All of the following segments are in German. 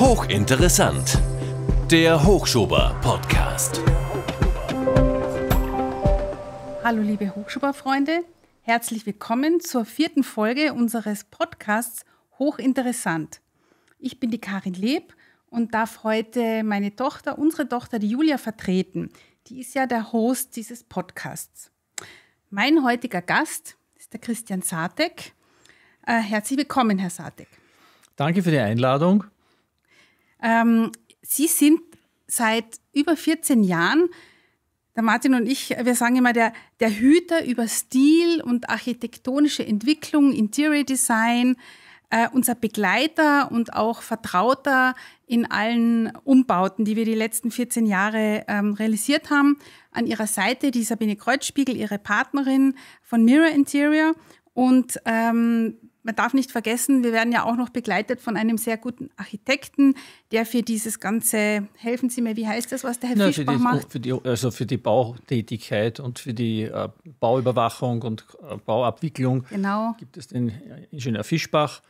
Hochinteressant. Der Hochschuber Podcast. Hallo liebe Hochschuber-Freunde, herzlich willkommen zur vierten Folge unseres Podcasts Hochinteressant. Ich bin die Karin Leb und darf heute meine Tochter, unsere Tochter, die Julia, vertreten. Die ist ja der Host dieses Podcasts. Mein heutiger Gast ist der Christian Satek. Äh, herzlich willkommen, Herr Satek. Danke für die Einladung. Ähm, Sie sind seit über 14 Jahren, der Martin und ich, wir sagen immer, der, der Hüter über Stil und architektonische Entwicklung, Interior Design, äh, unser Begleiter und auch Vertrauter in allen Umbauten, die wir die letzten 14 Jahre ähm, realisiert haben. An ihrer Seite die Sabine Kreuzspiegel, ihre Partnerin von Mirror Interior. Und ähm, man darf nicht vergessen, wir werden ja auch noch begleitet von einem sehr guten Architekten, der für dieses ganze, helfen Sie mir, wie heißt das, was der Herr ja, Fischbach für die, macht? Für die, also für die Bautätigkeit und für die äh, Bauüberwachung und äh, Bauabwicklung genau. gibt es den Ingenieur Fischbach,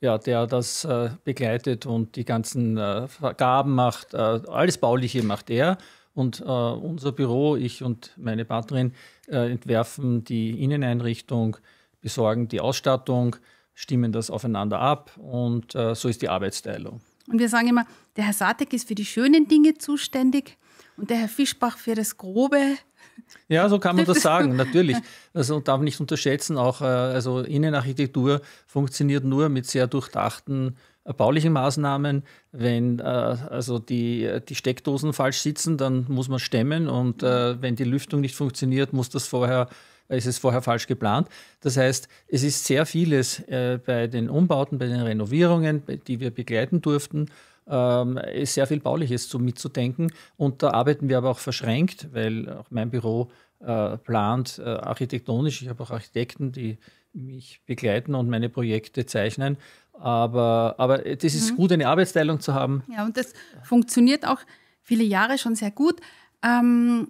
ja, der das äh, begleitet und die ganzen äh, Vergaben macht. Äh, alles Bauliche macht er. Und äh, unser Büro, ich und meine Partnerin, entwerfen die Inneneinrichtung, besorgen die Ausstattung, stimmen das aufeinander ab und äh, so ist die Arbeitsteilung. Und wir sagen immer, der Herr Satek ist für die schönen Dinge zuständig und der Herr Fischbach für das Grobe. Ja, so kann man das sagen, natürlich. Also darf nicht unterschätzen, auch äh, also Innenarchitektur funktioniert nur mit sehr durchdachten äh, baulichen Maßnahmen. Wenn äh, also die, die Steckdosen falsch sitzen, dann muss man stemmen und wenn die Lüftung nicht funktioniert, muss das vorher ist es vorher falsch geplant. Das heißt, es ist sehr vieles äh, bei den Umbauten, bei den Renovierungen, die wir begleiten durften, ähm, ist sehr viel Bauliches zu mitzudenken. Und da arbeiten wir aber auch verschränkt, weil auch mein Büro äh, plant äh, architektonisch. Ich habe auch Architekten, die mich begleiten und meine Projekte zeichnen. Aber, aber das ist mhm. gut, eine Arbeitsteilung zu haben. Ja, und das funktioniert auch viele Jahre schon sehr gut. Ähm,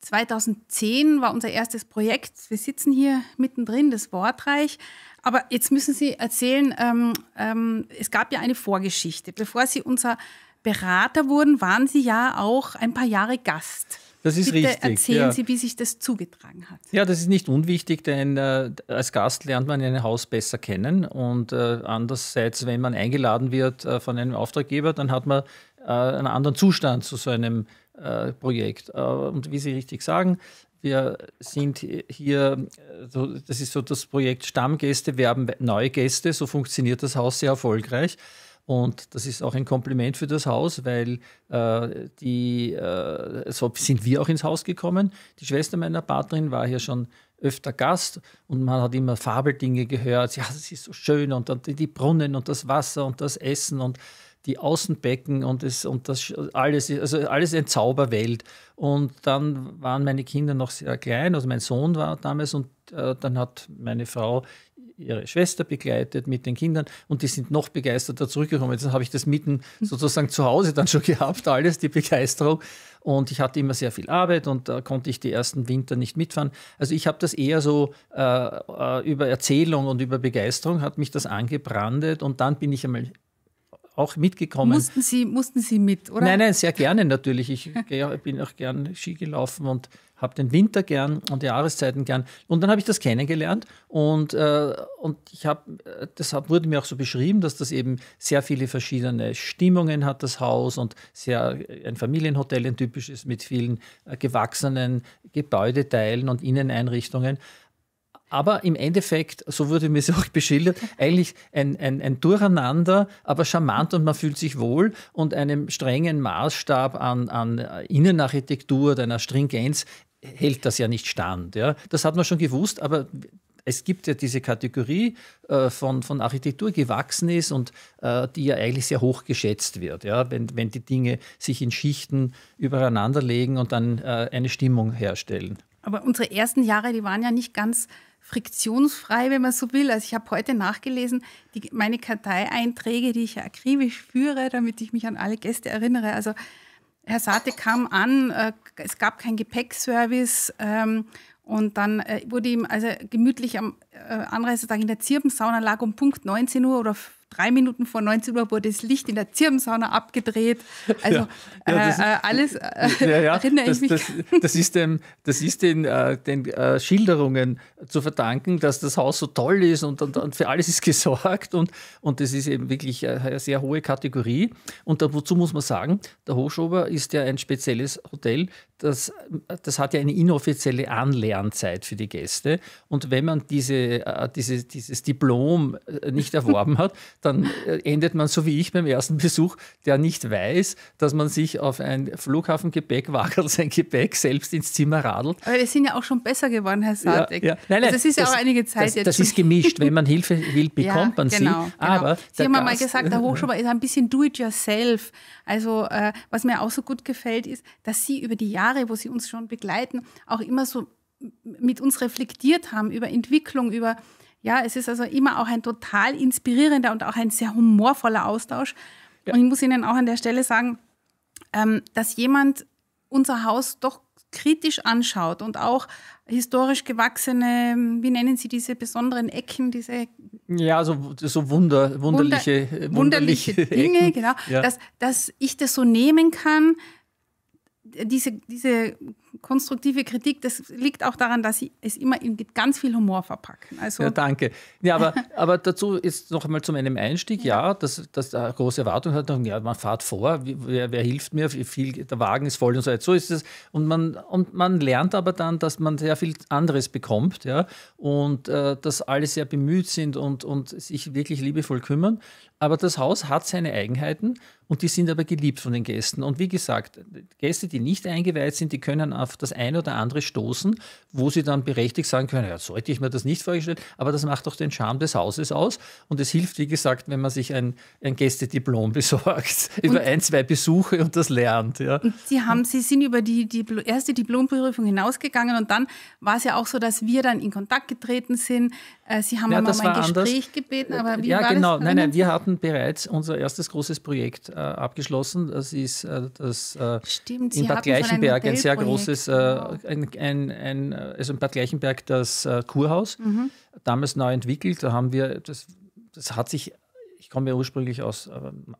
2010 war unser erstes Projekt. Wir sitzen hier mittendrin, das Wortreich. Aber jetzt müssen Sie erzählen, ähm, ähm, es gab ja eine Vorgeschichte. Bevor Sie unser Berater wurden, waren Sie ja auch ein paar Jahre Gast. Das ist Bitte richtig. Erzählen ja. Sie, wie sich das zugetragen hat. Ja, das ist nicht unwichtig, denn äh, als Gast lernt man ein Haus besser kennen. Und äh, andererseits, wenn man eingeladen wird äh, von einem Auftraggeber, dann hat man äh, einen anderen Zustand zu so einem äh, Projekt. Äh, und wie Sie richtig sagen, wir sind hier, das ist so das Projekt Stammgäste werben neue Gäste, so funktioniert das Haus sehr erfolgreich. Und das ist auch ein Kompliment für das Haus, weil äh, die, äh, so sind wir auch ins Haus gekommen. Die Schwester meiner Partnerin war hier schon öfter Gast und man hat immer Fabeldinge gehört. Ja, das ist so schön und dann die Brunnen und das Wasser und das Essen und die Außenbecken und, es, und das alles, also alles eine Zauberwelt. Und dann waren meine Kinder noch sehr klein, also mein Sohn war damals und äh, dann hat meine Frau ihre Schwester begleitet mit den Kindern und die sind noch begeisterter zurückgekommen. Jetzt habe ich das mitten mhm. sozusagen zu Hause dann schon gehabt, alles, die Begeisterung. Und ich hatte immer sehr viel Arbeit und da konnte ich die ersten Winter nicht mitfahren. Also ich habe das eher so äh, äh über Erzählung und über Begeisterung hat mich das angebrandet und dann bin ich einmal auch mitgekommen. Mussten Sie, mussten Sie mit, oder? Nein, nein, sehr gerne natürlich. Ich bin auch gern Ski gelaufen und habe den Winter gern und die Jahreszeiten gern. Und dann habe ich das kennengelernt und, äh, und ich habe, äh, das wurde mir auch so beschrieben, dass das eben sehr viele verschiedene Stimmungen hat, das Haus und sehr äh, ein Familienhotel, ein typisches mit vielen äh, gewachsenen Gebäudeteilen und Inneneinrichtungen. Aber im Endeffekt, so wurde mir es auch beschildert, eigentlich ein, ein, ein Durcheinander, aber charmant und man fühlt sich wohl und einem strengen Maßstab an, an Innenarchitektur, einer Stringenz, hält das ja nicht stand. Ja? Das hat man schon gewusst, aber es gibt ja diese Kategorie äh, von, von Architektur gewachsen ist und äh, die ja eigentlich sehr hoch geschätzt wird, ja? wenn, wenn die Dinge sich in Schichten übereinander legen und dann äh, eine Stimmung herstellen. Aber unsere ersten Jahre, die waren ja nicht ganz friktionsfrei, wenn man so will. Also ich habe heute nachgelesen, die, meine Karteieinträge, die ich akribisch führe, damit ich mich an alle Gäste erinnere. Also Herr Sate kam an, äh, es gab keinen Gepäckservice ähm, und dann äh, wurde ihm also gemütlich am äh, Anreisetag in der Zirbensauna lag um Punkt 19 Uhr oder drei Minuten vor 19 Uhr wurde das Licht in der Zirbensauna abgedreht. Also ja, ja, äh, äh, alles äh, ja, erinnere das, ich mich. Das, das ist, dem, das ist den, äh, den äh, Schilderungen zu verdanken, dass das Haus so toll ist und, und, und für alles ist gesorgt und, und das ist eben wirklich äh, eine sehr hohe Kategorie. Und dazu muss man sagen, der Hochschober ist ja ein spezielles Hotel, das, das hat ja eine inoffizielle Anlernzeit für die Gäste. Und wenn man diese, dieses, dieses Diplom nicht erworben hat, dann äh, endet man so wie ich beim ersten Besuch, der nicht weiß, dass man sich auf ein Flughafengepäckwagel sein Gepäck selbst ins Zimmer radelt. Aber wir sind ja auch schon besser geworden, Herr Sartek. Ja, ja. Nein, also nein, also das ist ja auch einige Zeit das, jetzt. Das ist gemischt. Wenn man Hilfe will, bekommt man genau, sie. Genau. Aber Sie haben Gast, mal gesagt, der Hochschuber ist ein bisschen do-it-yourself. Also äh, was mir auch so gut gefällt, ist, dass Sie über die Jahre, wo Sie uns schon begleiten, auch immer so mit uns reflektiert haben über Entwicklung, über ja, es ist also immer auch ein total inspirierender und auch ein sehr humorvoller Austausch. Ja. Und ich muss Ihnen auch an der Stelle sagen, ähm, dass jemand unser Haus doch kritisch anschaut und auch historisch gewachsene, wie nennen Sie diese besonderen Ecken, diese ja so, also so Wunder, wunderliche, Wunder, äh, wunderliche, wunderliche Dinge, genau, ja. dass, dass ich das so nehmen kann, diese, diese konstruktive Kritik, das liegt auch daran, dass sie es immer in ganz viel Humor verpacken. Also ja, danke. Ja, aber, aber dazu ist noch einmal zu meinem Einstieg, ja, ja dass da äh, große Erwartung hat, ja, man fährt vor, wer, wer hilft mir, viel, der Wagen ist voll und so weiter. So ist es. Und man, und man lernt aber dann, dass man sehr viel anderes bekommt, ja, und äh, dass alle sehr bemüht sind und, und sich wirklich liebevoll kümmern. Aber das Haus hat seine Eigenheiten und die sind aber geliebt von den Gästen. Und wie gesagt, Gäste, die nicht eingeweiht sind, die können auf das eine oder andere stoßen, wo sie dann berechtigt sagen können, ja, sollte ich mir das nicht vorgestellt, aber das macht doch den Charme des Hauses aus. Und es hilft, wie gesagt, wenn man sich ein, ein Gästediplom besorgt, und über ein, zwei Besuche und das lernt. Ja. sie, haben, sie sind über die, die erste Diplomprüfung hinausgegangen und dann war es ja auch so, dass wir dann in Kontakt getreten sind. Äh, sie haben ja, mal ein Gespräch anders. gebeten, aber wie ja, war genau. das? Nein, nein, wir hatten bereits unser erstes großes Projekt äh, abgeschlossen. Das ist äh, das äh, Stimmt, in Bad Gleichenberg ein sehr großes ist, äh, ein, ein, ein, also äh, in Bad Gleichenberg das äh, Kurhaus, mhm. damals neu entwickelt. Da haben wir, das, das hat sich, ich komme ja ursprünglich aus äh,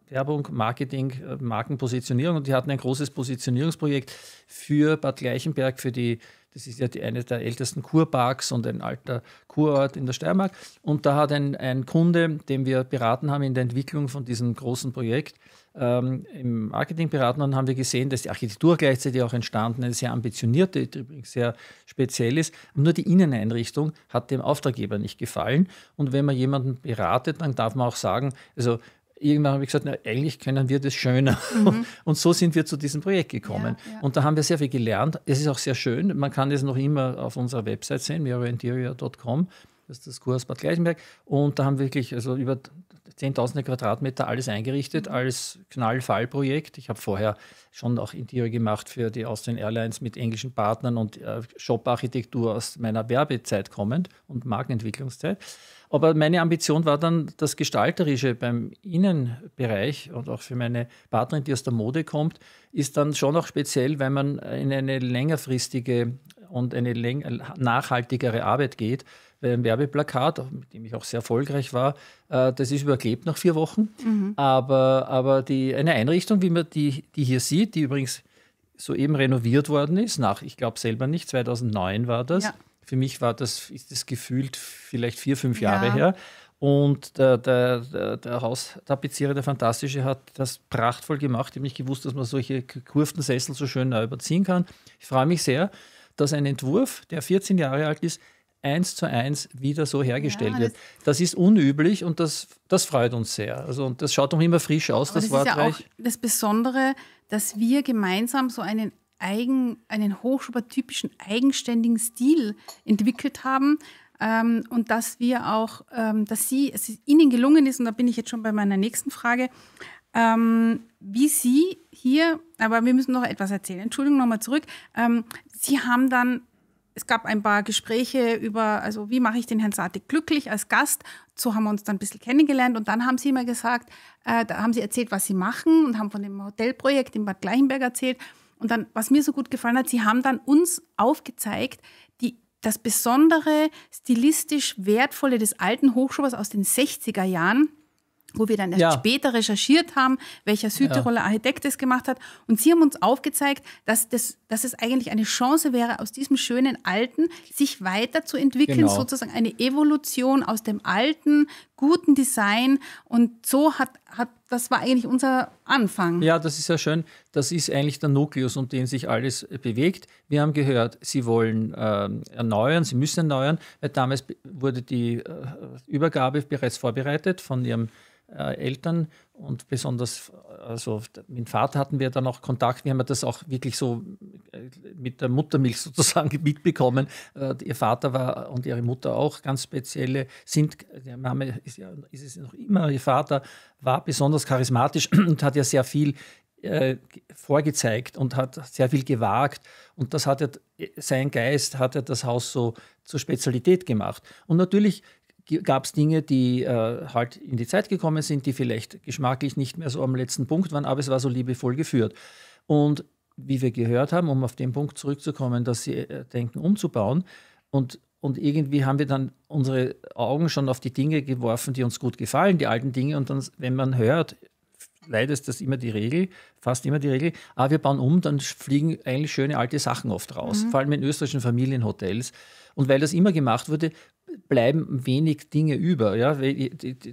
Werbung, Marketing, äh, Markenpositionierung und die hatten ein großes Positionierungsprojekt für Bad Gleichenberg, für die, das ist ja die, eine der ältesten Kurparks und ein alter Kurort in der Steiermark. Und da hat ein, ein Kunde, den wir beraten haben in der Entwicklung von diesem großen Projekt, ähm, Im Marketingberatung haben wir gesehen, dass die Architektur gleichzeitig auch entstanden ist, sehr ambitionierte, übrigens sehr speziell ist. nur die Inneneinrichtung hat dem Auftraggeber nicht gefallen. Und wenn man jemanden beratet, dann darf man auch sagen, also irgendwann habe ich gesagt, na, eigentlich können wir das schöner. Mhm. Und so sind wir zu diesem Projekt gekommen. Ja, ja. Und da haben wir sehr viel gelernt. Es ist auch sehr schön. Man kann das noch immer auf unserer Website sehen, mirrorinterior.com das ist das Bad Gleichenberg. Und da haben wir wirklich also über zehntausende Quadratmeter alles eingerichtet mhm. als Knallfallprojekt. Ich habe vorher schon auch Interior gemacht für die Austrian Airlines mit englischen Partnern und äh, Shop-Architektur aus meiner Werbezeit kommend und Markenentwicklungszeit. Aber meine Ambition war dann das Gestalterische beim Innenbereich und auch für meine Partnerin, die aus der Mode kommt, ist dann schon auch speziell, wenn man in eine längerfristige und eine nachhaltigere Arbeit geht, bei äh, einem Werbeplakat, mit dem ich auch sehr erfolgreich war. Äh, das ist überklebt nach vier Wochen. Mhm. Aber, aber die, eine Einrichtung, wie man die, die hier sieht, die übrigens soeben renoviert worden ist, nach, ich glaube selber nicht, 2009 war das. Ja. Für mich war das, ist das gefühlt vielleicht vier, fünf Jahre ja. her. Und der, der, der, der Haustapezierer, der Fantastische, hat das prachtvoll gemacht. Ich habe nicht gewusst, dass man solche gekurften Sessel so schön neu überziehen kann. Ich freue mich sehr, dass ein Entwurf, der 14 Jahre alt ist, eins zu eins wieder so hergestellt ja, das wird. Das ist unüblich und das, das freut uns sehr. Also und das schaut doch immer frisch aus, das, das Wortreich. ja das Besondere, dass wir gemeinsam so einen eigen, einen hochschubertypischen eigenständigen Stil entwickelt haben. Ähm, und dass wir auch, ähm, dass sie, es ihnen gelungen ist, und da bin ich jetzt schon bei meiner nächsten Frage, ähm, wie sie hier, aber wir müssen noch etwas erzählen. Entschuldigung, nochmal zurück. Ähm, sie haben dann es gab ein paar Gespräche über, also wie mache ich den Herrn Satik glücklich als Gast. So haben wir uns dann ein bisschen kennengelernt und dann haben sie immer gesagt, äh, da haben sie erzählt, was sie machen und haben von dem Hotelprojekt in Bad Gleichenberg erzählt. Und dann, was mir so gut gefallen hat, sie haben dann uns aufgezeigt, die, das besondere, stilistisch wertvolle des alten Hochschulers aus den 60er Jahren, wo wir dann erst ja. später recherchiert haben, welcher Südtiroler ja. Architekt das gemacht hat. Und sie haben uns aufgezeigt, dass das dass es eigentlich eine Chance wäre, aus diesem schönen Alten sich weiterzuentwickeln, genau. sozusagen eine Evolution aus dem alten, guten Design. Und so hat, hat das war eigentlich unser Anfang. Ja, das ist ja schön. Das ist eigentlich der Nukleus, um den sich alles bewegt. Wir haben gehört, sie wollen äh, erneuern, sie müssen erneuern, weil damals wurde die äh, Übergabe bereits vorbereitet von ihrem äh, Eltern und besonders, also mit Vater hatten wir dann auch Kontakt. Wir haben das auch wirklich so äh, mit der Muttermilch sozusagen mitbekommen. Äh, ihr Vater war und ihre Mutter auch ganz spezielle, sind, der Name ist ja ist es noch immer, ihr Vater war besonders charismatisch und hat ja sehr viel äh, vorgezeigt und hat sehr viel gewagt. Und das hat er, sein Geist hat er das Haus so zur Spezialität gemacht. Und natürlich gab es Dinge, die äh, halt in die Zeit gekommen sind, die vielleicht geschmacklich nicht mehr so am letzten Punkt waren, aber es war so liebevoll geführt. Und wie wir gehört haben, um auf den Punkt zurückzukommen, dass sie äh, denken, umzubauen und und irgendwie haben wir dann unsere Augen schon auf die Dinge geworfen, die uns gut gefallen, die alten Dinge. Und dann, wenn man hört, leider ist das immer die Regel, fast immer die Regel, ah, wir bauen um, dann fliegen eigentlich schöne alte Sachen oft raus, mhm. vor allem in österreichischen Familienhotels. Und weil das immer gemacht wurde, bleiben wenig Dinge über. Ja?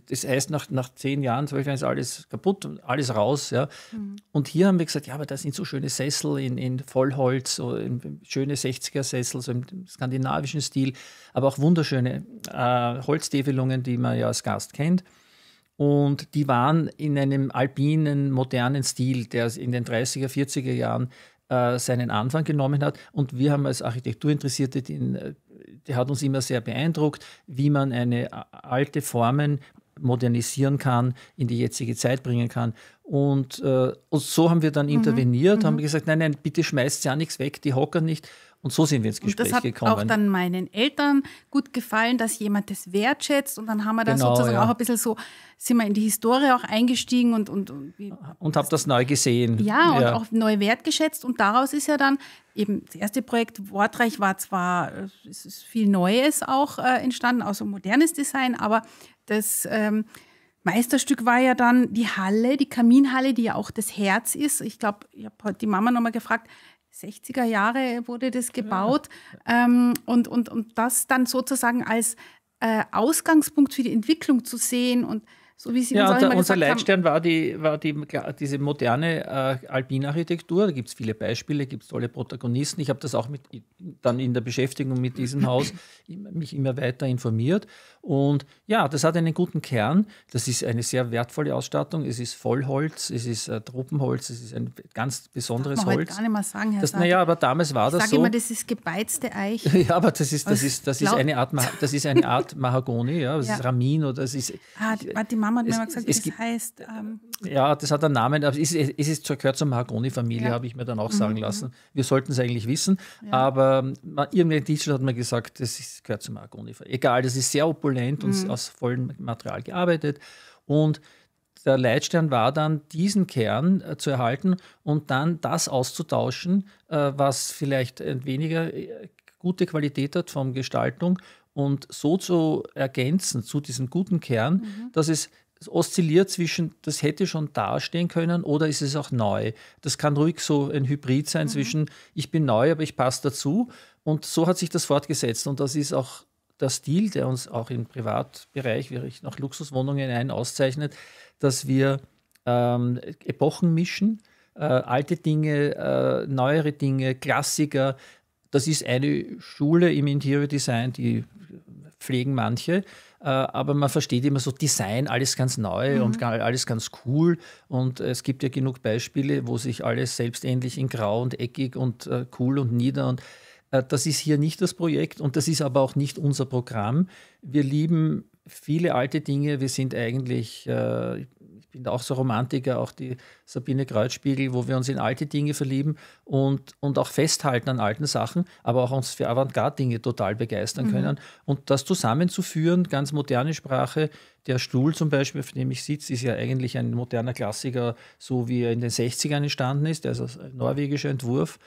Das heißt, nach, nach zehn Jahren, zwölf Jahren ist alles kaputt alles raus. Ja? Mhm. Und hier haben wir gesagt, ja, aber das sind so schöne Sessel in, in Vollholz, oder in schöne 60er-Sessel, so im skandinavischen Stil, aber auch wunderschöne äh, Holzdevelungen, die man ja als Gast kennt. Und die waren in einem alpinen, modernen Stil, der in den 30er, 40er Jahren äh, seinen Anfang genommen hat. Und wir haben als Architekturinteressierte den äh, der hat uns immer sehr beeindruckt, wie man eine äh, alte Formen modernisieren kann, in die jetzige Zeit bringen kann. Und, äh, und so haben wir dann mhm. interveniert, mhm. haben gesagt, nein, nein, bitte schmeißt ja nichts weg, die hockern nicht. Und so sind wir ins Gespräch gekommen. das hat gekommen. Auch dann meinen Eltern gut gefallen, dass jemand das wertschätzt. Und dann haben wir da genau, sozusagen ja. auch ein bisschen so, sind wir in die Historie auch eingestiegen und. Und, und, und habe das neu gesehen. Ja, ja, und auch neu wertgeschätzt. Und daraus ist ja dann eben das erste Projekt Wortreich war zwar, äh, es ist viel Neues auch äh, entstanden, auch so modernes Design, aber das. Ähm, Meisterstück war ja dann die Halle, die Kaminhalle, die ja auch das Herz ist. Ich glaube, ich habe heute die Mama nochmal gefragt, 60er Jahre wurde das gebaut ja. ähm, und, und, und das dann sozusagen als äh, Ausgangspunkt für die Entwicklung zu sehen und so wie Sie ja, uns unser, unser Leitstern haben. war, die, war die, diese moderne äh, Alpinarchitektur. Da gibt es viele Beispiele, gibt es tolle Protagonisten. Ich habe das auch mit, dann in der Beschäftigung mit diesem Haus mich immer weiter informiert. Und ja, das hat einen guten Kern. Das ist eine sehr wertvolle Ausstattung. Es ist Vollholz, es ist äh, Tropenholz, es ist ein ganz besonderes Darf man Holz. Halt gar nicht mal sagen, Herr das, Naja, aber damals war ich das sag so. Ich sage immer, das ist gebeizte Eiche. ja, aber das ist, das ist, das ist, eine Art, das ist eine Art Mahagoni, ja. Das ja. ist Ramin oder das ist. Ah, warte mal. Mama hat mir mal gesagt, es, es gibt, heißt. Ähm, ja, das hat einen Namen. Es ist, es ist, gehört zur marconi familie ja. habe ich mir dann auch sagen mhm, lassen. Mhm. Wir sollten es eigentlich wissen. Ja. Aber ähm, irgendein Teacher hat mir gesagt, das ist, gehört zur Mahagoni-Familie. Egal, das ist sehr opulent mhm. und aus vollem Material gearbeitet. Und der Leitstern war dann, diesen Kern äh, zu erhalten und dann das auszutauschen, äh, was vielleicht weniger äh, gute Qualität hat vom Gestaltung und so zu ergänzen zu diesem guten Kern, mhm. dass es oszilliert zwischen, das hätte schon dastehen können oder ist es auch neu. Das kann ruhig so ein Hybrid sein mhm. zwischen, ich bin neu, aber ich passe dazu. Und so hat sich das fortgesetzt und das ist auch der Stil, der uns auch im Privatbereich, wie ich nach Luxuswohnungen ein, auszeichnet, dass wir ähm, Epochen mischen, äh, alte Dinge, äh, neuere Dinge, Klassiker, das ist eine Schule im Interior Design, die pflegen manche, äh, aber man versteht immer so Design, alles ganz neu mhm. und alles ganz cool. Und es gibt ja genug Beispiele, wo sich alles selbstendlich in grau und eckig und äh, cool und nieder und äh, das ist hier nicht das Projekt und das ist aber auch nicht unser Programm. Wir lieben viele alte Dinge. Wir sind eigentlich äh, ich bin da auch so Romantiker, auch die Sabine Kreuzspiegel, wo wir uns in alte Dinge verlieben und, und auch festhalten an alten Sachen, aber auch uns für Avantgarde-Dinge total begeistern mhm. können. Und das zusammenzuführen, ganz moderne Sprache, der Stuhl zum Beispiel, auf dem ich sitze, ist ja eigentlich ein moderner Klassiker, so wie er in den 60ern entstanden ist, also ein norwegischer Entwurf.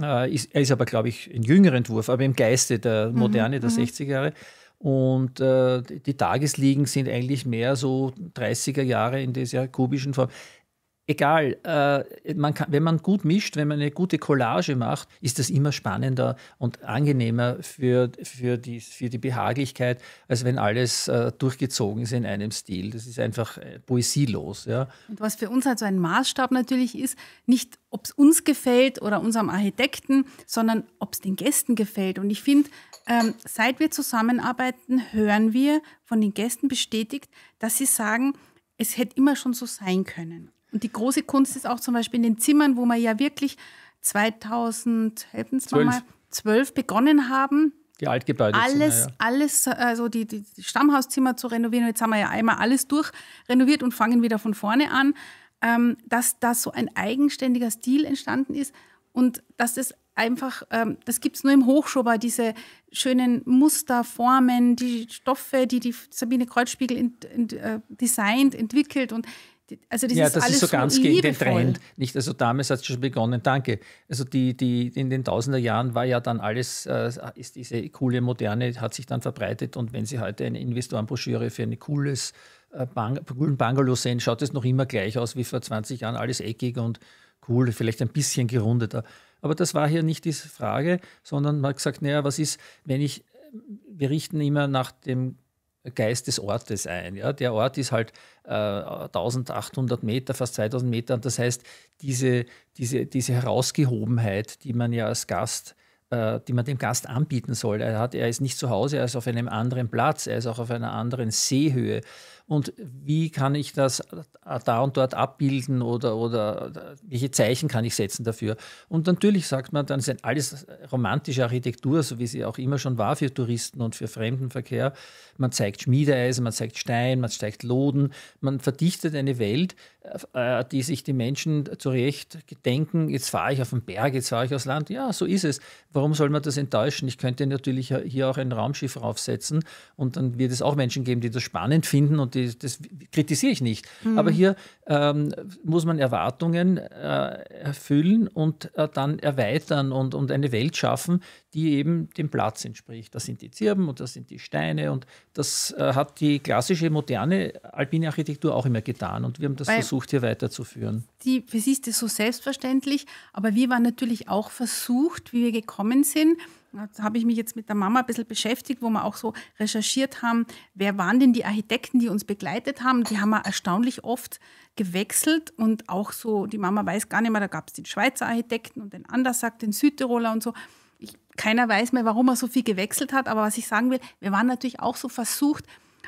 Äh, er ist aber, glaube ich, ein jüngerer Entwurf, aber im Geiste der mhm. Moderne der 60er mhm. Jahre. Und äh, die Tagesliegen sind eigentlich mehr so 30er Jahre in dieser kubischen Form. Egal, äh, man kann, wenn man gut mischt, wenn man eine gute Collage macht, ist das immer spannender und angenehmer für, für, die, für die Behaglichkeit, als wenn alles äh, durchgezogen ist in einem Stil. Das ist einfach äh, poesielos. Ja. Und was für uns halt so ein Maßstab natürlich ist, nicht ob es uns gefällt oder unserem Architekten, sondern ob es den Gästen gefällt. Und ich finde, ähm, seit wir zusammenarbeiten, hören wir von den Gästen bestätigt, dass sie sagen, es hätte immer schon so sein können. Und die große Kunst ist auch zum Beispiel in den Zimmern, wo wir ja wirklich 2012 begonnen haben. Die Altgebäude. Alles, ja, alles, also die, die Stammhauszimmer zu renovieren. Jetzt haben wir ja einmal alles durchrenoviert und fangen wieder von vorne an. Ähm, dass da so ein eigenständiger Stil entstanden ist und dass das einfach, ähm, das gibt es nur im Hochschober, diese schönen Muster, Formen, die Stoffe, die die Sabine Kreuzspiegel ent, ent, äh, designt, entwickelt und also das ja, ist das ist so ganz so gegen den Trend. Nicht? Also damals hat es schon begonnen, danke. Also die, die, in den Tausender Jahren war ja dann alles, äh, ist diese coole Moderne, hat sich dann verbreitet und wenn Sie heute eine Investorenbroschüre für ein cooles äh, Bang coolen Bungalow sehen, schaut es noch immer gleich aus wie vor 20 Jahren, alles eckig und cool, vielleicht ein bisschen gerundeter. Aber das war hier nicht die Frage, sondern man hat gesagt, naja, was ist, wenn ich, äh, wir richten immer nach dem Geist des Ortes ein. Ja? Der Ort ist halt äh, 1800 Meter, fast 2000 Meter. Und das heißt, diese, diese, diese Herausgehobenheit, die man ja als Gast äh, die man dem Gast anbieten soll. Er, hat, er ist nicht zu Hause, er ist auf einem anderen Platz, er ist auch auf einer anderen Seehöhe und wie kann ich das da und dort abbilden oder, oder welche Zeichen kann ich setzen dafür. Und natürlich sagt man, dann ist alles romantische Architektur, so wie sie auch immer schon war für Touristen und für Fremdenverkehr. Man zeigt Schmiedeeisen, man zeigt Stein, man zeigt Loden, man verdichtet eine Welt, äh, die sich die Menschen zurecht gedenken, jetzt fahre ich auf den Berg, jetzt fahre ich aufs Land. Ja, so ist es. Warum soll man das enttäuschen? Ich könnte natürlich hier auch ein Raumschiff raufsetzen und dann wird es auch Menschen geben, die das spannend finden und die, das kritisiere ich nicht. Mhm. Aber hier ähm, muss man Erwartungen äh, erfüllen und äh, dann erweitern und, und eine Welt schaffen, die eben dem Platz entspricht. Das sind die Zirben und das sind die Steine und das äh, hat die klassische, moderne alpine Architektur auch immer getan und wir haben das Weil versucht hier weiterzuführen. Die, es ist so selbstverständlich, aber wir waren natürlich auch versucht, wie wir gekommen sind, da habe ich mich jetzt mit der Mama ein bisschen beschäftigt, wo wir auch so recherchiert haben, wer waren denn die Architekten, die uns begleitet haben. Die haben wir erstaunlich oft gewechselt und auch so, die Mama weiß gar nicht mehr, da gab es den Schweizer Architekten und den Andersack, den Südtiroler und so. Ich, keiner weiß mehr, warum er so viel gewechselt hat, aber was ich sagen will, wir waren natürlich auch so versucht,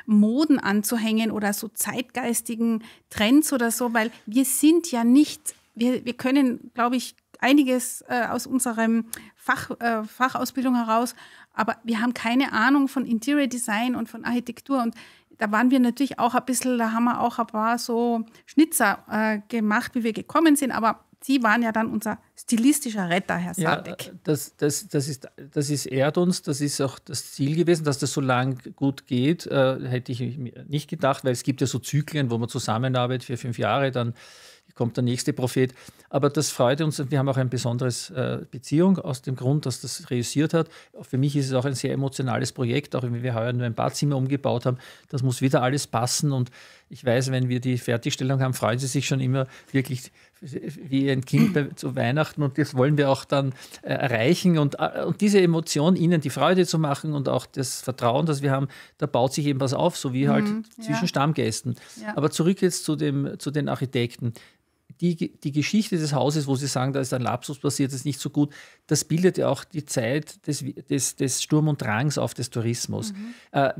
Moden anzuhängen oder so zeitgeistigen Trends oder so, weil wir sind ja nicht, wir, wir können, glaube ich, einiges äh, aus unserem Fach, äh, Fachausbildung heraus, aber wir haben keine Ahnung von Interior Design und von Architektur. Und da waren wir natürlich auch ein bisschen, da haben wir auch ein paar so Schnitzer äh, gemacht, wie wir gekommen sind, aber Sie waren ja dann unser stilistischer Retter, Herr Sadek. Ja, das, das, das, ist, das ist ehrt uns, das ist auch das Ziel gewesen, dass das so lang gut geht, äh, hätte ich nicht gedacht, weil es gibt ja so Zyklen, wo man zusammenarbeitet für fünf Jahre, dann kommt der nächste Prophet. Aber das freut uns und wir haben auch eine besondere äh, Beziehung aus dem Grund, dass das reüssiert hat. Für mich ist es auch ein sehr emotionales Projekt, auch wenn wir heuer nur ein Badzimmer umgebaut haben. Das muss wieder alles passen und ich weiß, wenn wir die Fertigstellung haben, freuen sie sich schon immer wirklich wie ein Kind zu Weihnachten und das wollen wir auch dann äh, erreichen und, äh, und diese Emotion, ihnen die Freude zu machen und auch das Vertrauen, das wir haben, da baut sich eben was auf, so wie halt mhm, zwischen ja. Stammgästen. Ja. Aber zurück jetzt zu, dem, zu den Architekten die, die Geschichte des Hauses, wo Sie sagen, da ist ein Lapsus passiert, ist nicht so gut, das bildet ja auch die Zeit des, des, des Sturm und Drangs auf des Tourismus. Mhm. Äh,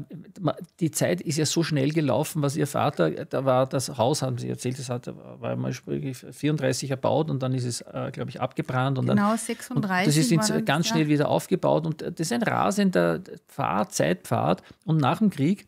die Zeit ist ja so schnell gelaufen, was Ihr Vater, da war das Haus, haben Sie erzählt, das hat, war mal 34 erbaut und dann ist es, äh, glaube ich, abgebrannt. Und genau, dann, 36. das ist jetzt ganz schnell ja. wieder aufgebaut und äh, das ist ein rasender Pfad, Zeitpfad. Und nach dem Krieg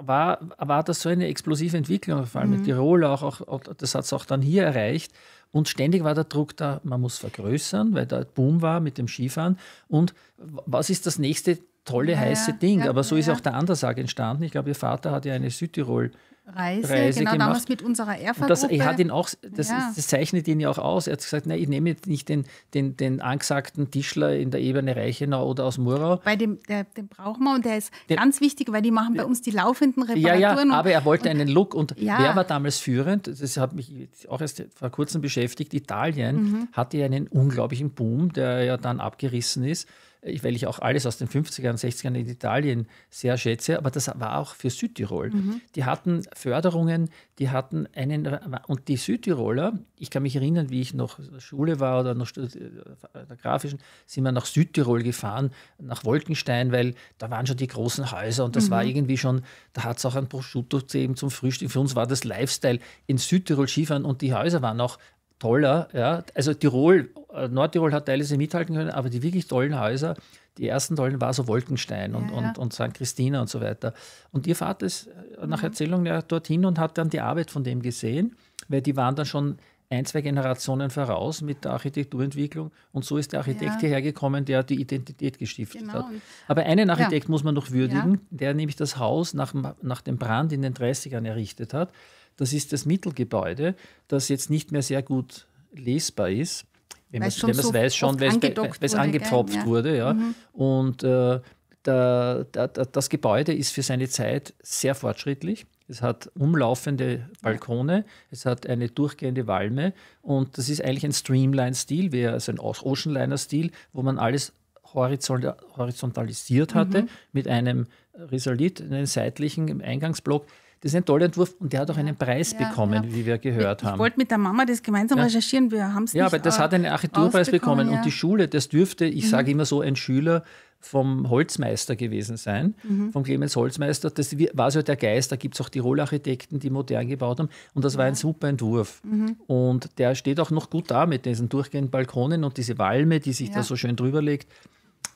war, war das so eine explosive Entwicklung, vor allem mhm. mit Tirol auch, auch, das hat es auch dann hier erreicht. Und ständig war der Druck da, man muss vergrößern, weil da Boom war mit dem Skifahren. Und was ist das nächste tolle, heiße Ding? Ja, Aber so ja. ist auch der Andersag entstanden. Ich glaube, Ihr Vater hat ja eine Südtirol- Reise, Reise genau, gemacht. damals mit unserer Erfahrung. Das, er hat ihn auch, das, ja. das, zeichnet ihn ja auch aus. Er hat gesagt, nein, ich nehme jetzt nicht den, den, den angesagten Tischler in der Ebene Reichenau oder aus Murau. Bei dem, der, den brauchen wir und der ist den, ganz wichtig, weil die machen bei uns die laufenden Reparaturen. Ja, ja, und, aber er wollte und, einen Look und ja. wer war damals führend? Das hat mich auch erst vor kurzem beschäftigt. Italien mhm. hatte ja einen unglaublichen Boom, der ja dann abgerissen ist weil ich auch alles aus den 50ern, 60ern in Italien sehr schätze, aber das war auch für Südtirol. Mhm. Die hatten Förderungen, die hatten einen, und die Südtiroler, ich kann mich erinnern, wie ich noch Schule war oder noch äh, der grafischen, sind wir nach Südtirol gefahren, nach Wolkenstein, weil da waren schon die großen Häuser und das mhm. war irgendwie schon, da hat es auch ein Prosciutto eben zum Frühstück. Für uns war das Lifestyle in Südtirol Skifahren und die Häuser waren auch toller. Ja? Also Tirol, äh, Nordtirol hat teilweise mithalten können, aber die wirklich tollen Häuser, die ersten tollen waren so Wolkenstein und, ja, ja. und, und St. Christina und so weiter. Und ihr Vater ist äh, nach mhm. Erzählung ja dorthin und hat dann die Arbeit von dem gesehen, weil die waren dann schon ein, zwei Generationen voraus mit der Architekturentwicklung. Und so ist der Architekt ja. hierher gekommen, der die Identität gestiftet genau. hat. Aber einen Architekt ja. muss man noch würdigen, ja. der nämlich das Haus nach, nach dem Brand in den 30ern errichtet hat. Das ist das Mittelgebäude, das jetzt nicht mehr sehr gut lesbar ist. Wenn man es so weiß schon, weil es angepfropft gell? wurde. Ja. Mhm. Und äh, da, da, das Gebäude ist für seine Zeit sehr fortschrittlich. Es hat umlaufende Balkone, es hat eine durchgehende Walme und das ist eigentlich ein Streamline-Stil, also ein Oceanliner-Stil, wo man alles horizontalisiert hatte mhm. mit einem Risalit, einem seitlichen Eingangsblock. Das ist ein toller Entwurf und der hat auch einen Preis ja, bekommen, ja. wie wir gehört ich, haben. Ich wollte mit der Mama das gemeinsam ja. recherchieren, wir haben es Ja, aber das äh, hat einen Architekturpreis bekommen und die Schule, das dürfte, ich mhm. sage immer so, ein Schüler vom Holzmeister gewesen sein, mhm. vom Clemens Holzmeister. Das war so der Geist, da gibt es auch Tirol-Architekten, die modern gebaut haben. Und das war ein super Entwurf. Mhm. Und der steht auch noch gut da mit diesen durchgehenden Balkonen und diese Walme, die sich da so schön drüber legt.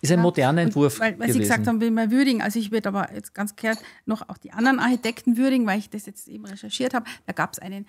Ist ein ja, moderner Entwurf. weil, weil Sie gesagt haben, will man würdigen. Also ich würde aber jetzt ganz klar noch auch die anderen Architekten würdigen, weil ich das jetzt eben recherchiert habe. Da gab es einen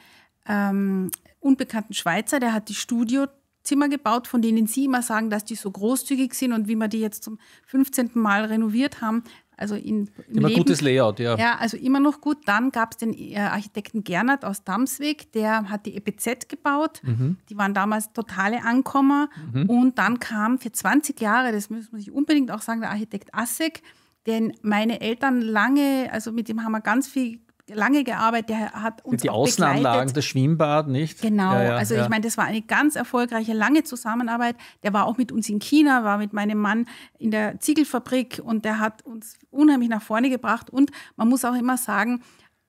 ähm, unbekannten Schweizer, der hat die Studio Zimmer gebaut, von denen Sie immer sagen, dass die so großzügig sind und wie wir die jetzt zum 15. Mal renoviert haben, also in, immer Leben, gutes Layout, ja. Ja, also immer noch gut. Dann gab es den äh, Architekten Gernert aus Damsweg, der hat die EPZ gebaut. Mhm. Die waren damals totale Ankommer. Mhm. Und dann kam für 20 Jahre, das muss, muss ich unbedingt auch sagen, der Architekt Assek, den meine Eltern lange, also mit dem haben wir ganz viel lange gearbeitet, der hat uns Die Außenanlagen, das Schwimmbad, nicht? Genau, ja, ja, also ja. ich meine, das war eine ganz erfolgreiche, lange Zusammenarbeit. Der war auch mit uns in China, war mit meinem Mann in der Ziegelfabrik und der hat uns unheimlich nach vorne gebracht. Und man muss auch immer sagen,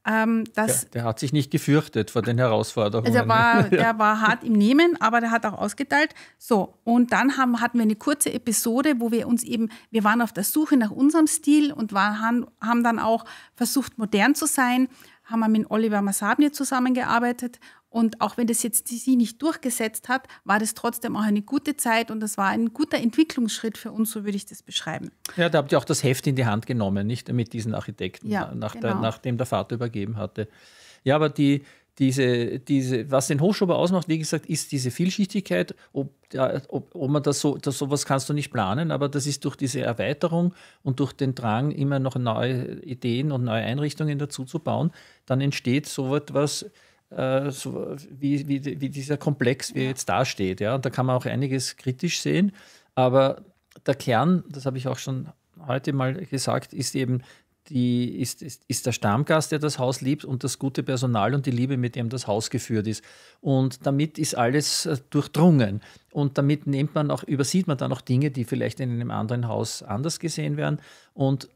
ähm, dass, der, der, hat sich nicht gefürchtet vor den Herausforderungen. Der also war, der war hart im Nehmen, aber der hat auch ausgeteilt. So, und dann haben, hatten wir eine kurze Episode, wo wir uns eben, wir waren auf der Suche nach unserem Stil und waren, haben dann auch versucht, modern zu sein, haben wir mit Oliver Masabni zusammengearbeitet und auch wenn das jetzt sie nicht durchgesetzt hat, war das trotzdem auch eine gute Zeit und das war ein guter Entwicklungsschritt für uns, so würde ich das beschreiben. Ja, da habt ihr auch das Heft in die Hand genommen, nicht mit diesen Architekten, ja, nach genau. der, nachdem der Vater übergeben hatte. Ja, aber die, diese, diese, was den Hochschuber ausmacht, wie gesagt, ist diese Vielschichtigkeit. Ob, ja, ob, ob man das so, das, sowas kannst du nicht planen, aber das ist durch diese Erweiterung und durch den Drang, immer noch neue Ideen und neue Einrichtungen dazu zu bauen, dann entsteht so etwas, äh, so wie, wie, wie, dieser Komplex, wie er jetzt dasteht. Ja? Und da kann man auch einiges kritisch sehen. Aber der Kern, das habe ich auch schon heute mal gesagt, ist eben die, ist, ist, ist der Stammgast, der das Haus liebt und das gute Personal und die Liebe, mit dem das Haus geführt ist. Und damit ist alles äh, durchdrungen. Und damit nimmt man auch, übersieht man dann auch Dinge, die vielleicht in einem anderen Haus anders gesehen werden. Und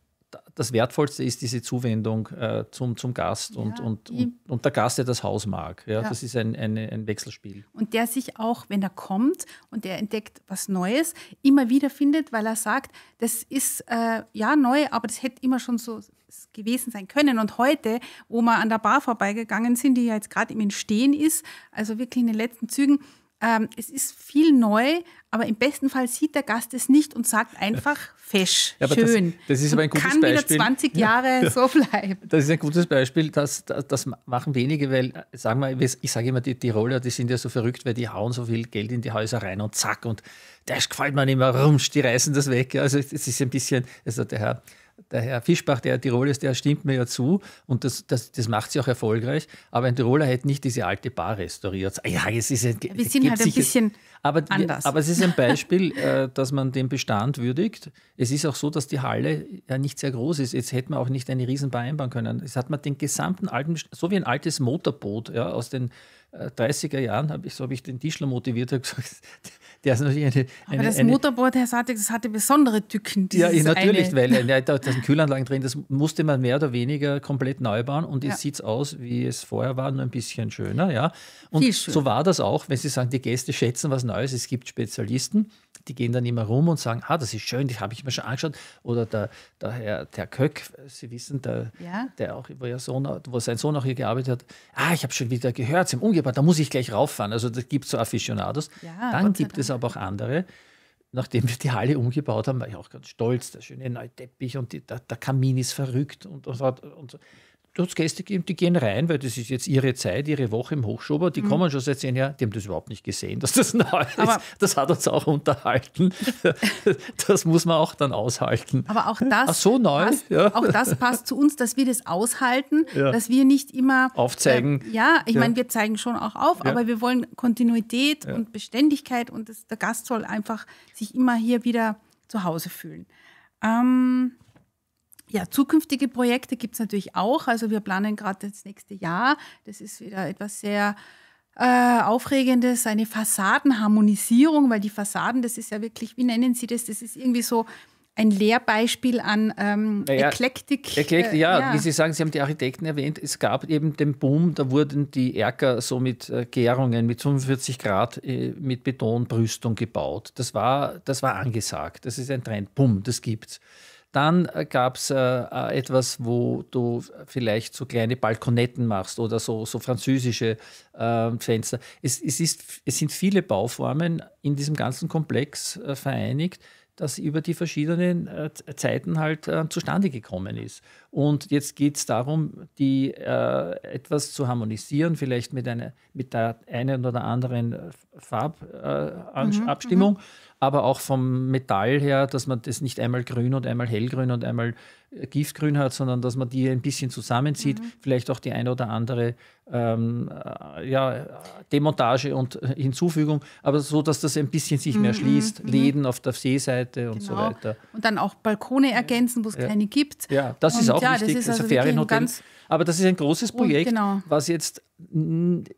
das Wertvollste ist diese Zuwendung äh, zum, zum Gast und, ja, und, und, und, der Gast, der das Haus mag. Ja, ja. Das ist ein, ein, ein, Wechselspiel. Und der sich auch, wenn er kommt und er entdeckt was Neues, immer wieder findet, weil er sagt, das ist äh, ja neu, aber das hätte immer schon so gewesen sein können. Und heute, wo wir an der Bar vorbeigegangen sind, die ja jetzt gerade im Entstehen ist, also wirklich in den letzten Zügen, ähm, es ist viel neu, aber im besten Fall sieht der Gast es nicht und sagt einfach fesch, ja, schön. Das, das, ist aber ein gutes kann Beispiel. wieder 20 Jahre ja. so bleiben. Das ist ein gutes Beispiel, das, das, das machen wenige, weil äh, sagen wir, ich sage immer, die Tiroler, die sind ja so verrückt, weil die hauen so viel Geld in die Häuser rein und zack und das gefällt mir nicht mehr, rumsch, die reißen das weg. Also es ist ein bisschen, also der Herr der Herr Fischbach, der Tirol ist, der stimmt mir ja zu und das, das, das macht sie auch erfolgreich. Aber ein Tiroler hätte nicht diese alte Bar restauriert. Ah ja, es ist ein, wir sind halt ein bisschen aber, anders. Aber es ist ein Beispiel, äh, dass man den Bestand würdigt. Es ist auch so, dass die Halle ja nicht sehr groß ist. Jetzt hätte man auch nicht eine Riesenbar einbauen können. Jetzt hat man den gesamten alten, so wie ein altes Motorboot ja, aus den 30er Jahren habe ich, so habe ich den Tischler motiviert, habe gesagt, der ist natürlich eine, eine, Aber das eine, Motorboard, Herr Satik, das hatte besondere Tücken. Ja, natürlich, eine. weil da, da sind Kühlanlagen drin, das musste man mehr oder weniger komplett neu bauen und jetzt ja. sieht es aus, wie es vorher war, nur ein bisschen schöner. Ja. Und so war das auch, wenn Sie sagen, die Gäste schätzen was Neues, es gibt Spezialisten die gehen dann immer rum und sagen, ah, das ist schön, das habe ich mir schon angeschaut. Oder der, der Herr der Köck, Sie wissen, der, ja. der auch, wo, ihr Sohn, wo sein Sohn auch hier gearbeitet hat, ah, ich habe schon wieder gehört, sie haben umgebaut, da muss ich gleich rauffahren. Also das gibt so Aficionados. Ja, dann gibt es aber auch andere, nachdem wir die Halle umgebaut haben, war ich auch ganz stolz, der schöne neue Teppich und die, der, der, Kamin ist verrückt und, und, und, und hat es Gäste gegeben, die gehen rein, weil das ist jetzt ihre Zeit, ihre Woche im Hochschober. Die mhm. kommen schon seit zehn Jahren, die haben das überhaupt nicht gesehen, dass das neu ist. Aber das hat uns auch unterhalten. das muss man auch dann aushalten. Aber auch das, Ach, so neu, passt, ja. auch das passt zu uns, dass wir das aushalten, ja. dass wir nicht immer aufzeigen. Äh, ja, ich ja. meine, wir zeigen schon auch auf, aber wir wollen Kontinuität und Beständigkeit und das, der Gast soll einfach sich immer hier wieder zu Hause fühlen. Ähm, ja, zukünftige Projekte gibt es natürlich auch. Also wir planen gerade das nächste Jahr. Das ist wieder etwas sehr äh, Aufregendes, eine Fassadenharmonisierung, weil die Fassaden, das ist ja wirklich, wie nennen Sie das? Das ist irgendwie so ein Lehrbeispiel an ähm, naja, Eklektik. Eklektik, äh, ja, ja, wie Sie sagen, Sie haben die Architekten erwähnt. Es gab eben den Boom, da wurden die Erker so mit äh, Gärungen, mit 45 Grad, äh, mit Betonbrüstung gebaut. Das war, das war angesagt. Das ist ein Trend. Boom, das gibt's. Dann äh, gab es äh, äh, etwas, wo du vielleicht so kleine Balkonetten machst oder so, so französische äh, Fenster. Es, es, ist, es sind viele Bauformen in diesem ganzen Komplex äh, vereinigt, das über die verschiedenen äh, Zeiten halt zustande gekommen ist. Und jetzt geht es darum, die äh, etwas zu harmonisieren, vielleicht mit, eine, mit der einen oder anderen Farbabstimmung, äh, äh mhm, mhm, aber auch vom Metall her, dass man das nicht einmal grün und einmal hellgrün und einmal äh, Giftgrün hat, sondern dass man die ein bisschen zusammenzieht, mhm. vielleicht auch die eine oder andere ähm, äh, ja, Demontage und Hinzufügung, aber so, dass das ein bisschen sich mehr mhm, schließt, mhm, mhm. Läden auf der Seeseite und genau. so weiter. Und dann auch Balkone ergänzen, wo es ja. keine gibt. Ja, das und ist auch auch ja, wichtig, das ist also das Ferienhotel. Aber das ist ein großes Projekt, genau. was jetzt,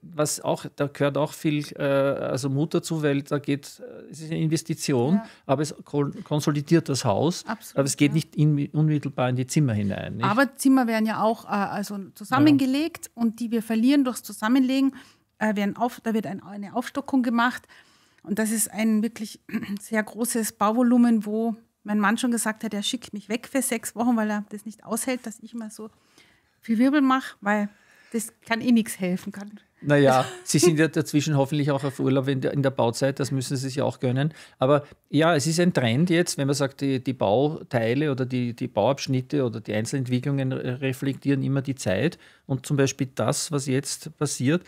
was auch, da gehört auch viel äh, also Mut dazu, weil da geht, äh, es ist eine Investition, ja. aber es konsolidiert das Haus, Absolut, aber es geht ja. nicht in, unmittelbar in die Zimmer hinein. Nicht? Aber Zimmer werden ja auch äh, also zusammengelegt und die wir verlieren durchs Zusammenlegen, äh, werden auf, da wird ein, eine Aufstockung gemacht. Und das ist ein wirklich sehr großes Bauvolumen, wo mein Mann schon gesagt hat, er schickt mich weg für sechs Wochen, weil er das nicht aushält, dass ich immer so viel Wirbel mache, weil das kann eh nichts helfen. Kann. Naja, Sie sind ja dazwischen hoffentlich auch auf Urlaub in der, in der, Bauzeit, das müssen Sie sich auch gönnen. Aber ja, es ist ein Trend jetzt, wenn man sagt, die, die Bauteile oder die, die Bauabschnitte oder die Einzelentwicklungen reflektieren immer die Zeit. Und zum Beispiel das, was jetzt passiert,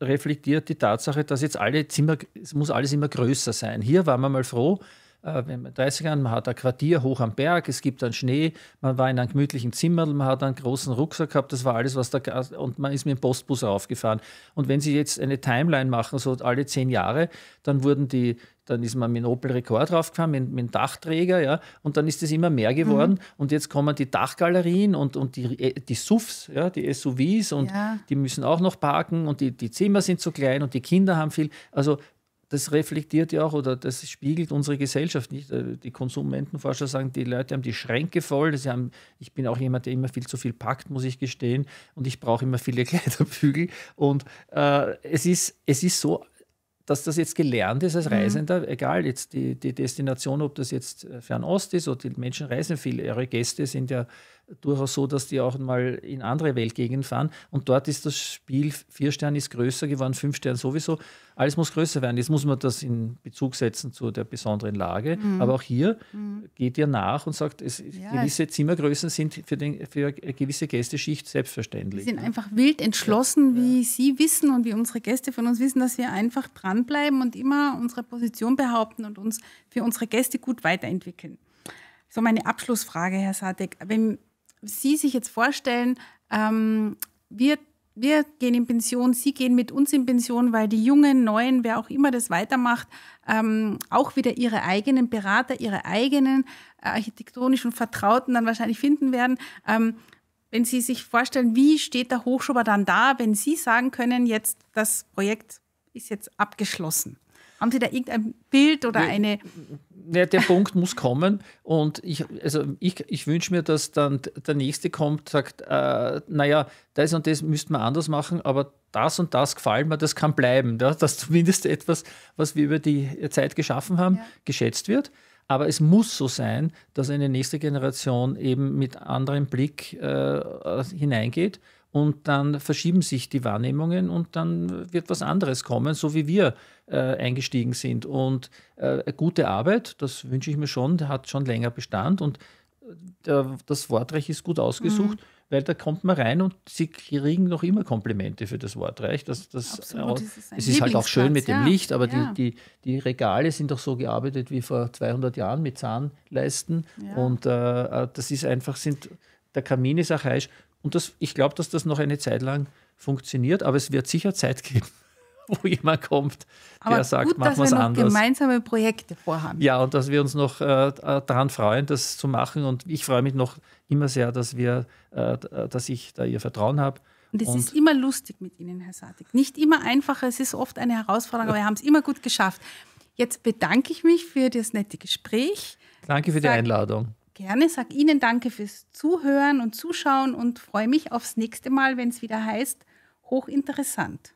reflektiert die Tatsache, dass jetzt alle Zimmer, es muss alles immer größer sein. Hier waren wir mal froh, in den 30ern, man hat ein Quartier hoch am Berg, es gibt dann Schnee, man war in einem gemütlichen Zimmer, man hat einen großen Rucksack gehabt, das war alles, was da und man ist mit dem Postbus raufgefahren. Und wenn Sie jetzt eine Timeline machen, so alle zehn Jahre, dann wurden die, dann ist man mit dem Opel Rekord raufgefahren, mit, mit einem Dachträger, ja, und dann ist es immer mehr mhm. geworden. Mhm. Und jetzt kommen die Dachgalerien und, und die, äh, die SUVs, ja, die SUVs, und ja. die müssen auch noch parken und die, die Zimmer sind zu klein und die Kinder haben viel. Also das reflektiert ja auch oder das spiegelt unsere Gesellschaft nicht. Äh, die Konsumentenforscher sagen, die Leute haben die Schränke voll. Sie haben, ich bin auch jemand, der immer viel zu viel packt, muss ich gestehen. Und ich brauche immer viele Kleiderbügel. Und äh, es, ist, es ist so, dass das jetzt gelernt ist als mhm. Reisender, mhm. egal jetzt die, die Destination, ob das jetzt äh, Fernost ist oder die Menschen reisen viel, ihre Gäste sind ja durchaus so, dass die auch mal in andere Weltgegenden fahren. Und dort ist das Spiel, vier Sterne ist größer geworden, fünf Sterne sowieso. Alles muss größer werden. Jetzt muss man das in Bezug setzen zu der besonderen Lage. Mhm. Aber auch hier mhm. geht ihr nach und sagt, es, ja, gewisse Zimmergrößen sind für, den, für eine gewisse Gästeschicht selbstverständlich. Wir sind ne? einfach wild entschlossen, ja. wie Sie wissen und wie unsere Gäste von uns wissen, dass wir einfach dranbleiben und immer unsere Position behaupten und uns für unsere Gäste gut weiterentwickeln. So meine Abschlussfrage, Herr Sadek. Wenn, Sie sich jetzt vorstellen, ähm, wir, wir gehen in Pension, Sie gehen mit uns in Pension, weil die jungen, neuen, wer auch immer das weitermacht, ähm, auch wieder ihre eigenen Berater, ihre eigenen äh, architektonischen Vertrauten dann wahrscheinlich finden werden. Ähm, wenn Sie sich vorstellen, wie steht der Hochschuber dann da, wenn Sie sagen können, jetzt das Projekt ist jetzt abgeschlossen? Haben Sie da irgendein Bild oder eine ja, der Punkt muss kommen und ich, also ich, ich wünsche mir, dass dann der Nächste kommt, sagt, äh, naja, das und das müssten wir anders machen, aber das und das gefällt mir, das kann bleiben. Ja? Dass zumindest etwas, was wir über die Zeit geschaffen haben, ja. geschätzt wird. Aber es muss so sein, dass eine nächste Generation eben mit anderem Blick äh, äh hineingeht und dann verschieben sich die Wahrnehmungen und dann wird was anderes kommen, so wie wir äh, eingestiegen sind. Und äh, gute Arbeit, das wünsche ich mir schon, hat schon länger Bestand und äh, der, das Wortreich ist gut ausgesucht. Mhm weil da kommt man rein und sie kriegen noch immer Komplimente für das Wortreich. Das, das, Absolut, äh, das ist es ist halt auch schön mit dem ja. Licht, aber ja. die, die, die, Regale sind doch so gearbeitet wie vor 200 Jahren mit Zahnleisten. Ja. Und äh, äh, das ist einfach, sind, der Kamin ist archaisch. Und das, ich glaube, dass das noch eine Zeit lang funktioniert, aber es wird sicher Zeit geben, wo jemand kommt, der aber sagt, gut, machen wir es anders. Dass wir gemeinsame Projekte vorhaben. Ja, und dass wir uns noch äh, äh, daran freuen, das zu machen. Und ich freue mich noch immer sehr, dass wir, äh, dass ich da ihr Vertrauen habe. Und es und ist immer lustig mit Ihnen, Herr Satik. Nicht immer einfach, es ist oft eine Herausforderung, aber wir haben es immer gut geschafft. Jetzt bedanke ich mich für das nette Gespräch. Danke für die Einladung. Gerne, sag Ihnen danke fürs Zuhören und Zuschauen und freue mich aufs nächste Mal, wenn es wieder heißt, hochinteressant.